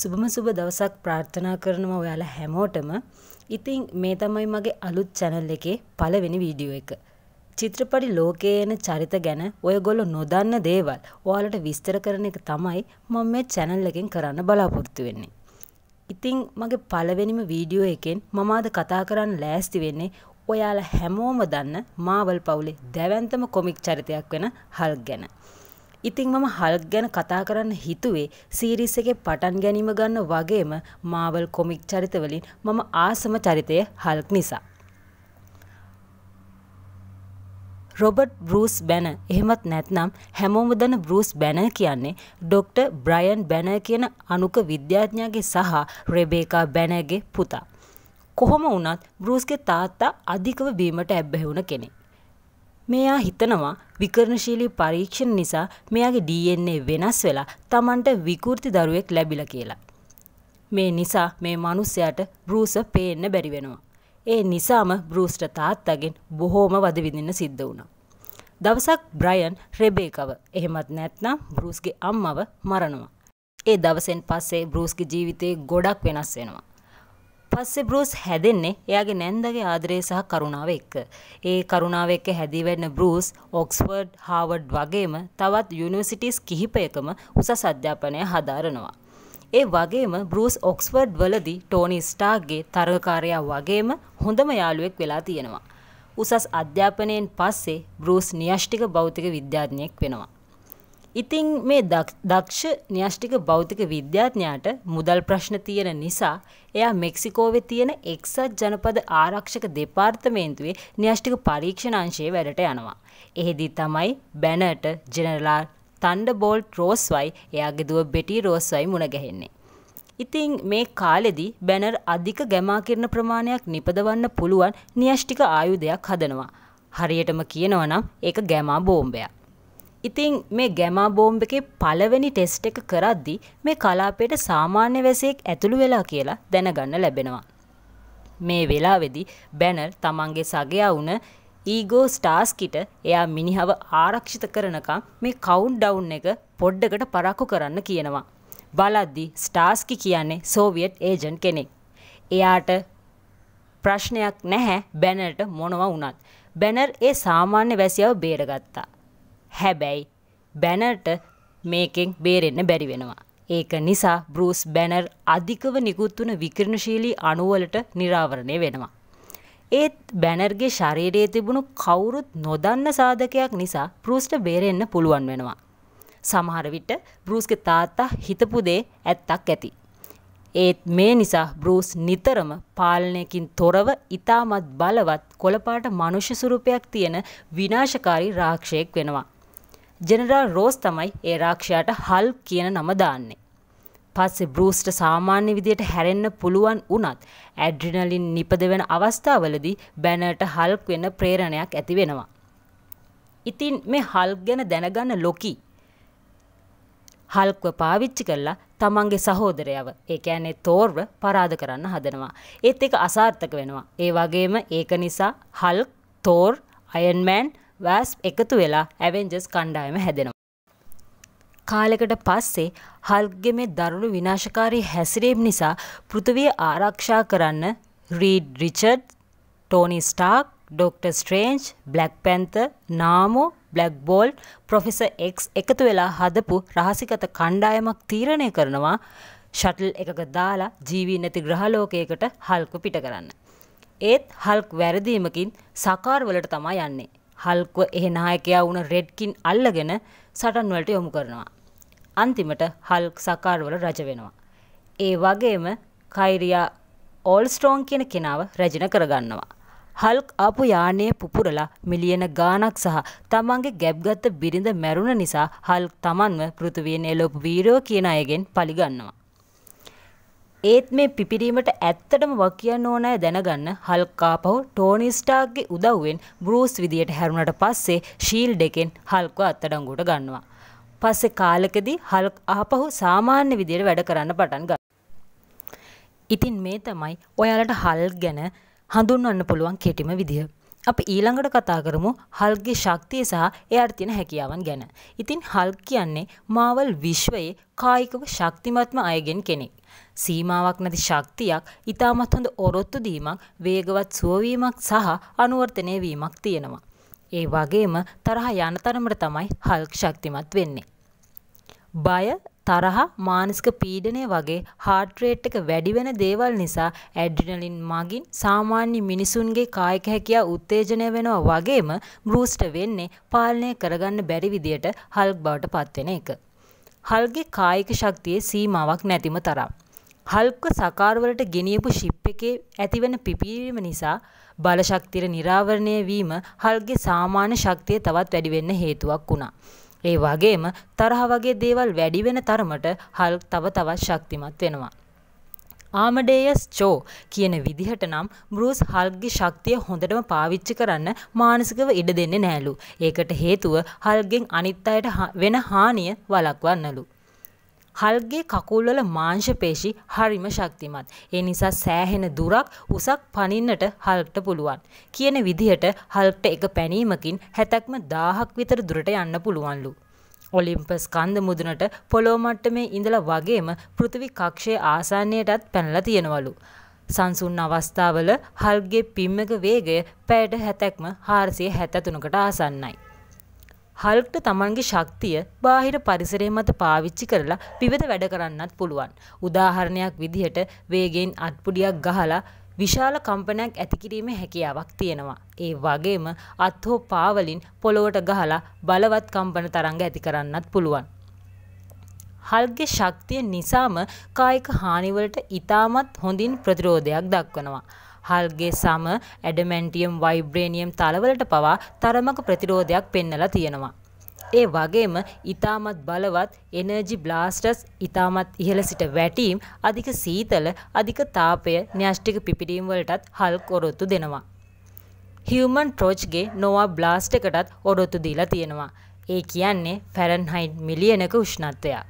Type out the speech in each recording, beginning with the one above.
සුබම සුබ දවසක් ප්‍රාර්ථනා කරනවා ඔයාලා හැමෝටම. ඉතින් මේ තමයි මගේ අලුත් channel එකේ පළවෙනි වීඩියෝ එක. චිත්‍රපටි ලෝකයේ එන චරිත ගැන ඔයගොල්ලෝ නොදන්න දේවල් ඔයාලට විස්තර කරන එක තමයි මම මේ channel එකෙන් කරන්න බලාපොරොත්තු වෙන්නේ. ඉතින් මගේ පළවෙනිම වීඩියෝ එකෙන් මම අද කතා කරන්න ලෑස්ති වෙන්නේ ඔයාලා හැමෝම දන්න මාවල් පවුලේ දැවැන්තම කොමික් චරිතයක් වෙන හල්ක් ගැන. ඉතිං මම හල්ක් ගැන කතා කරන්න හිතුවේ සීරිස් එක පටන් ගැනීම ගන්න වගේම මාවල් කොමික් චරිතවලින් මම ආසම චරිතය හල්ක් නිසා. රොබට් බ්‍රස් බැන එහෙමත් නැත්නම් හැමෝම දන බ්‍රස් බැන කියන්නේ ඩොක්ට. බ්‍රයන් බැන කියන අනුක විද්‍යාඥාගේ සහ රෙබේකා බැනගේ පුතා. කොහොම වනත් බ්‍රස්ගේ තාත්තා අධිකව බීමට ඇබ්බැහුණ කෙනෙක්. මෙයා හිතනවා විකරණශීලී පරීක්ෂණ නිසා මෙයාගේ DNA වෙනස් වෙලා Tamanට විකෘති දරුවෙක් ලැබිලා කියලා. මේ නිසා මේ මිනිසයාට බෲස් පේන්න බැරි වෙනවා. ඒ නිසාම බෲස්ට තාත්තගෙන් බොහෝම වද විඳින්න සිද්ධ වුණා. දවසක් බ්‍රයන් රෙබේකව එහෙමත් නැත්නම් බෲස්ගේ අම්මව මරනවා. ඒ දවසෙන් පස්සේ බෲස්ගේ ජීවිතේ ගොඩක් වෙනස් වෙනවා. පස්සේ බ්‍රූස් හැදෙන්නේ එයාගේ නැන්දගේ ආදරය සහ කරුණාව එක්ක. ඒ කරුණාව එක්ක හැදිවෙන්න බ්‍රූස් ඔක්ස්ෆර්ඩ් හාවර්ඩ් වගේම තවත් යුනිවර්සිටිස් කිහිපයකම උසස් අධ්‍යාපනය හදාරනවා. ඒ වගේම බ්‍රූස් ඔක්ස්ෆර්ඩ් වලදී ටෝනි ස්ටාක්ගේ තරගකාරයා වගේම හොඳම යාළුවෙක් වෙලා තියෙනවා. උසස් අධ්‍යාපනයෙන් පස්සේ බ්‍රූස් න්‍යෂ්ටික භෞතික විද්‍යාඥයෙක් වෙනවා. ඉතිං මේ දක්ෂ න්‍යෂ්ටික බෞතික විද්‍යාඥයාට මුදල් ප්‍රශ්න තියෙන නිසා එයා මෙක්සිකෝවෙ තියෙන එක්සත් ජනපද ආරක්ෂක දෙපාර්තමේන්තුවේ න්‍යෂ්ටික පරීක්ෂණංශයේ වැඩට යනවා. එහෙදී තමයි බැනට ජෙනරලා තන්ඩ බෝල්ට් රෝස්වයි එයාගේ දුව බෙටි රෝස්වයි මුණගැහෙන්නේ. ඉතිං මේ කාලෙදි බැනර් අධික ගැමාකිරණ ප්‍රමාණයක් නිපදවන්න පුළුවන් න්‍යෂ්ටික ආයුධයක් හදනවා. හරියටම කියනවනම් ඒක ගැමා බෝම්බයක්. ඉතිං මේ ගැමා බෝම්බ එකේ පළවෙනි ටෙස්ට් එක කරද්දි මේ කලාපයට සාමාන්‍ය වැසයෙක් ඇතුළු වෙලා කියලා දැනගන්න ලැබෙනවා. මේ වෙලාවෙදි බැනර් තමන්ගේ සගයා වුණ ඊගෝ ස්ටාස්කිට එයා මිනිහව ආරක්ෂිත කරනකම් මේ කවුන්් ඩවුන් එක පොඩ්ඩකට පරක්කු කරන්න කියනවා. බලද්දි ස්ටාස්කි කියන්නේ සෝවියට් ඒජන්් කෙනෙක්. එයාට ප්‍රශ්නයක් නැහැ බැනට මොනව වුණත්. බැනර් ඒ සාමාන්‍ය වැසියාව බේරගත්තා. හැබැයි බැනට මේකෙන් බේරෙන්න බැරි වෙනවා. ඒක නිසා බ්‍රස් බැනර් අධිකව නිකුත්වන විකරණශීලී අනුවලට නිරාවරණය වෙනවා. ඒත් බැනර්ගේ ශරීරයේ තිබුණු කවුරුත් නොදන්න සාධකයක් නිසා පෘෂ්ට බේරෙන්න්න පුළුවන් වෙනවා. සමහරවිට බෘස්ගේ තාත්තා හිතපුදේ ඇත්තක් ඇති. ඒත් මේ නිසා බෘස් නිතරම පාලනයකින් තොරව ඉතාමත් බලවත් කොළපාට මනුෂ්‍ය සුරුපයක් තියෙන විනාශකාරී රාක්ෂයෙක් වෙනවා. ජෙනරාල් රෝස් තමයි ඒ රාක්ෂයාට හල් කියන නම දාන්නේ. පස්සේ බ්‍රූස්ට සාමාන්‍ය විදියට හැරෙන්න පුළුවන් වුණත් ඇඩ්‍රිනලින් නිපද වෙන අවස්ථාවලදී බැනට හල්ක් වෙන ප්‍රේරණයක් ඇති වෙනවා. ඉතින් මේ හල්ක් ගැන දැනගන්න ලොකි. හල්ක්ව පාවිච්චි කරලා තමන්ගේ සහෝදරයව ඒ කියන්නේ තෝර්ව පරාද කරන්න හදනවා. ඒත් ඒක අසාර්ථක වෙනවා. ඒ වගේම ඒක නිසා හල්ක්, තෝර්, අයන්මෑන් වැස්ප් එකතු වෙලා ඇවෙන්ජස් කණ්ඩායම හැදෙනවා. කාලෙකට පස්සේ හල්ගේ මේ දරුණු විනාශකාරී හැසිරීම් නිසා පෘථිවිය ආරක්ෂා කරන්න Reed Richard, Tony Stark, doctor Strange, black panther, Namor, black bolt, professor X එකතු වෙලා හදපු රහසිගත කණ්ඩායමක් තීරණය කරනවා ෂටල් එකක දාලා ජීවී නැති ග්‍රහලෝකයකට හල්ක පිට කරන්න. ඒත් හල්ක් වැරදීමකින් සකාරවලට තමා යන්නේ. හල්ක්ව එහි නායකයා වුණ රෙඩ්කින් අල්ලගෙන සටන් වලට යොමු කරනවා. අන්තිමට හල්ක් සකාරවල රජ වෙනවා. ඒ වගේම කයිරියා ඕල්ස්ටෝන් කියන කෙනාව රැජින කරගන්නවා. හල්ක් ආපු යානයේ පුපුරලා මිලියන ගානක් සහ තමන්ගේ ගැබ්ගත්ත බිරිඳ මැරුණ නිසා හල්ක් තමන්ව පෘථුවියෙන් එළොපු වීරෝ කියන අයගෙන් පලිගන්නවා. ඒත් මේ පිපිරීමට ඇත්තටම වක් කියන්න ඕනෑ දැනගන්න හල්කාපහු ටෝනිස්ටාක්ගේ උදව්වෙන් බරූස් විදියට හැරුණට පස්සේ ශීල් දෙකෙන් හල්කව අත්තඩංගුට ගන්නවා. පස්සෙ කාලකෙදී හල්ක් ආපහු සාමාන්‍ය විදියට වැඩ කරන්න පටන් ග. ඉතින් මේ තමයි ඔයාලට හල් ගැන හඳුන්වන්න පුළුවන් කෙටිම විදිහ. අපි ඊළඟට කතා කරමු හල්ගේ ශක්තිය සහ එයාට තියෙන හැකියාවන් ගැන. ඉතින් හල්ක් කියන්නේ මාවල් විශ්වයේ කායිකව ශක්තිමත්ම අයගෙන් කෙනෙක්. සීමාවක් නැති ශක්තියක්, ඊටමත් හොඳ ඔරොත්තු දීමක්, වේගවත් සුවවීමක් සහ අනුවර්තනය වීමක් තියෙනවා. ඒ වගේම තරහ යන තරමට තමයි හල්ක් ශක්තිමත් වෙන්නේ. බය තරහ මානසික පීඩනය වගේ හાર્ට් රේට් එක වැඩි වෙන දේවල් නිසා ඇඩ්‍රිනලින් මගින් සාමාන්‍ය මිනිසුන්ගේ කායික හැකියාව උත්තේජනය වෙනවා වගේම බෲස්ට වෙන්නේ පාලනය කරගන්න බැරි විදියට හල්ක් බවට පත්වෙන එක. හල්ගේ කායික ශක්තියේ සීමාවක් නැතිම තරම්. හල්ක සකාරවලට ගෙනියපු ශිප් එකේ ඇතිවන පිපිරීම නිසා බලශක්තිර නිරාවරණය වීම හල්ගේ සාමාන්‍ය ශක්තිය තවත් වැඩිවෙන්න හේතුවක් වුණා. ඒ වගේම තරහ වගේ දේවල් වැඩි වෙන තරමට හල්ක් තව තවත් ශක්තිමත් වෙනවා. ආමඩේයස් චෝ කියන විදිහට නම් බෲස් හල්ක්ගේ ශක්තිය හොඳටම පාවිච්චි කරන්න මානසිකව ඉඩ දෙන්නේ නෑලු. ඒකට හේතුව හල්ගෙන් අනිත් අයට වෙන හානිය වළක්වන්නලු. හල්ගේ කකුල්වල මාංශ පේශි හරිම ශක්තිමත්. ඒ නිසා සෑහෙන දුරක් උසක් පනින්නට හල්ට පුළුවන්. කියන විදිහට හල්ට එක පැනීමකින් හැතැක්ම දාහක් විතර දුරට යන්න පුළුවන්ලු. ඔලිම්පස් කන්ද මුදුනට පොළොව මට්ටමේ ඉඳලා වගේම පෘථිවි කක්ෂයේ ආසන්නයටත් පැනලා තියෙනවලු. සංසුන් අවස්ථාවල හල්ගේ පිම්මක වේගය පැයට හැතැක්ම 473කට ආසන්නයි. හල්ක්ට තමන්ගේ ශක්තිය බාහිර පරිසරය මත පාවිච්චි කරලා විවිධ වැඩ කරන්නත් පුළුවන්. උදාහරණයක් විදිහට වේගෙන් අත්පුඩියක් ගහලා විශාල කම්පනයක් ඇතිකිරීමේ හැකියාවක් තියෙනවා. ඒ වගේම අත් හෝ පාවලින් පොළොවට ගහලා බලවත් කම්පන තරංග ඇති කරන්නත් පුළුවන්. හල්ගේ ශක්තිය නිසාම කායික හානිවලට ඉතාමත් හොඳින් ප්‍රතිරෝධයක් දක්වනවා. හල්ගේ සම ඇඩමැන්ටියම් වයිබ්‍රේනියම් තලවලට පවා තරමක ප්‍රතිරෝධයක් පෙන්නලා තියෙනවා. ඒ වගේම ඉතාමත් බලවත් එනර්ජි බ්ලාස්ටස් ඉතාමත් ඉහළ සිට වැටීම් අධික සීතල අධික තාපය න්‍යෂ්ටික පිපිඩීම් වලටත් හල් කොරොත්තු දෙනවා. හියුමන් ට්‍රෝච්ගේ නොවා බ්ලාස්ට එකටත් ඔරොත්තු දීලා තියෙනවා. ඒ කියන්නේ ෆැරන්හයින් මිලියනක උෂ්ණත්වයක්.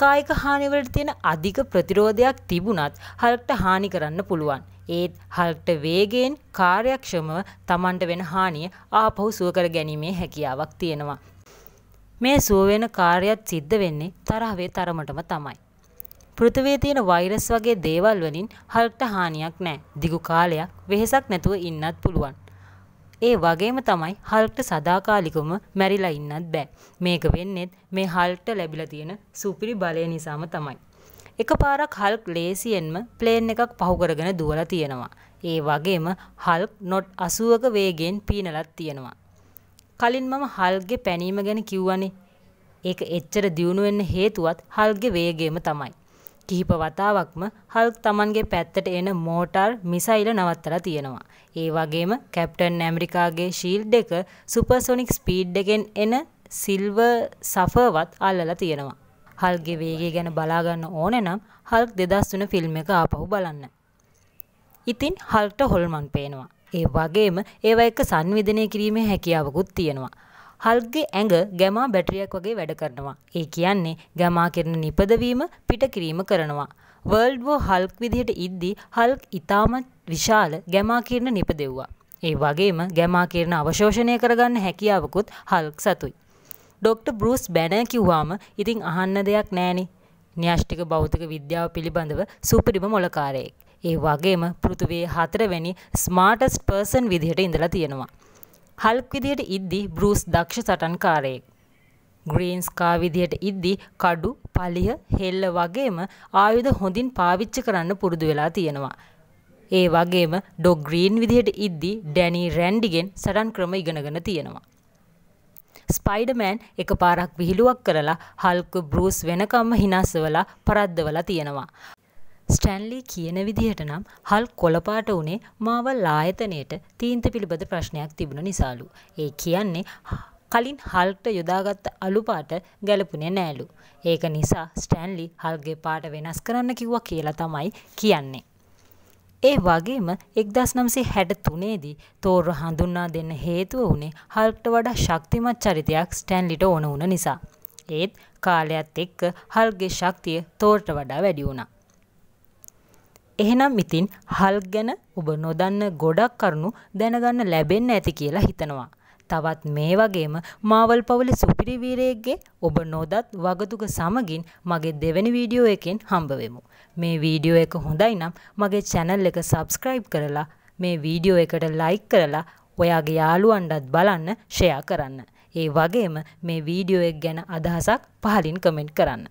කායික හානිවලට තියෙන අධික ප්‍රතිරෝධයක් තිබුණත් හල්ට හානි කරන්න පුළුවන්. ඒත් හල්ට වේගෙන් කාර්යක්ෂමව තමන්ට වෙන හානිය ආපහු සුවකර ගැනීමේ හැකියාවක් තියෙනවා. මේ සුවවෙන කාර්යත් සිද්ධ වෙන්නේ තරහවේ තරමටම තමයි. පෘථවේ තියෙන වෛරස් වගේ දේවල් වලින් හල්ට හානියක් නෑ. දිගු කාලයක් වෙහෙසක් නැතුව ඉන්නත් පුළුවන්. ඒ වගේම තමයි හල්ට සදාකාලිකවම මැරිලා ඉන්නත් බෑ. මේක වෙන්නේත් මේ හල්ට ලැබිලා තියෙන සුපිරි බලය නිසාම තමයි. එකපාරක් හල්ක් ලේසියෙන්ම ප්ලේන් එකක් පහු කරගෙන දුවලා තියෙනවා. ඒ වගේම හල්ක් නොට් 80ක වේගයෙන් පීනලත් තියෙනවා. කලින් මම හල්ගේ පැනීම ගැන කිව්වනේ. ඒක එච්චර දියුණු වෙන්න හේතුවත් හල්ගේ වේගයම තමයි. කිහිප වතාවක්ම හල්ක් තමන්ගේ පැත්තට එන මෝටර් මිසයිල නවත්තලා තියෙනවා. ඒ වගේම කැප්ටන් ඇමරිකාගේ ශීල්ඩ් එක සුපර්සොනික් ස්පීඩ් එකෙන් එන සිල්ව සෆර්වත් අල්ලලා තියෙනවා. හල්ගේ වේගය ගැන බලාගන්න ඕන නම් හල්ක් දෙදස් වන ෆිල්ම් එක ආපහු බලන්න. ඉතින් හල්ට හොල්මන් පේනවා. ඒ වගේම ඒව එක සංවිධනය කිරීමේ හැකියාවකුත් තියෙනවා. හල්ගේ ඇඟ ගැමා බැටරියක් වගේ වැඩ කරනවා. ඒ කියන්නේ ගැමා කරන නිපදවීම පිටකිරීම කරනවා. වර්ල්ඩ් වෝ හල්ක් විදිහට ඉද්දි හල්ක් ඉතාමත් විශාල ගැමා කිරණ නිපදෙව්වා. ඒ වගේම ගැමා කිරණ අවශෝෂණය කරගන්න හැකියාවකුත් හල්ක් සතුයි. ඩොක්ටර් බෲස් බැනර් කිව්වාම ඉතින් අහන්න දෙයක් නැහෙනේ. න්‍යෂ්ටික භෞතික විද්‍යාව පිළිබඳව සුපිරිම මොළකාරයෙක්. ඒ වගේම පෘථුවේ හතරවැනි ස්මාර්ටස්ට් පර්සන් විදිහට ඉඳලා තියෙනවා. හල්ක් විදියට ඉද්දි බෲස් දක්ෂ සටන්කාරයෙක්. ග්‍රීන්ස් කා විදියට ඉද්දි කඩු, පලිහ, හෙල්ල වගේම ආයුධ හොඳින් පාවිච්චි කරන්න පුරුදු වෙලා තියෙනවා. ඒ වගේම ඩොග් ග්‍රීන් විදියට ඉද්දි ඩැනි රැන්ඩිගෙන් සටන් ක්‍රම ඉගෙනගෙන තියෙනවා. ස්පයිඩමෑන් එකපාරක් විහිළුවක් කරලා හල්ක් බෲස් වෙනකම්ම හිනස්සවලා පරද්දවලා තියෙනවා. ස්ටැන්ලි කියන විදිහට නම් හල් කොළපාට වුණේ මාවල් ආයතනයට තීන්ත පිළිබඳ ප්‍රශ්නයක් තිබුණ නිසාලු. ඒ කියන්නේ කලින් හල්ට යොදාගත්ත අලුපාට ගැලපුණේ නෑලු. ඒක නිසා ස්ටැන්ලි හල්ගේ පාට වෙනස් කරන්න කිව්වා කියලා තමයි කියන්නේ. ඒ වගේම එක්දස් නම්සේ හැඩ තුනේදී තෝර හඳුන්නා දෙන්න හේතුව වුණේ හල්ට වඩා ශක්තිමත් චරිතයක් ස්ටැන්ලිට ඕන වුන නිසා. ඒත් කාලයක්ත් එක්ක හල්ගේ ශක්තිය තෝරට වඩා වැඩි වුණා. එහෙනම් ඉතින් හල්ක් ගැන ඔබ නොදන්න ගොඩක් කරුණු දැනගන්න ලැබෙන්න ඇති කියලා හිතනවා. තවත් මේ වගේම මාවල් පවුල සුපිරි වීරයෙක්ගේ ඔබ නොදත් වගතුක සමගින් මගේ දෙවැනි වීඩියෝ එකෙන් හම්බවෙමු. මේ වීඩියෝ එක හොඳයි නම් මගේ channel එක subscribe කරලා මේ වීඩියෝ එකට like කරලා ඔයාගේ යාළුවන්ටත් බලන්න share කරන්න. ඒ වගේම මේ වීඩියෝ එක ගැන අදහසක් පහලින් කමෙන්ට් කරන්න.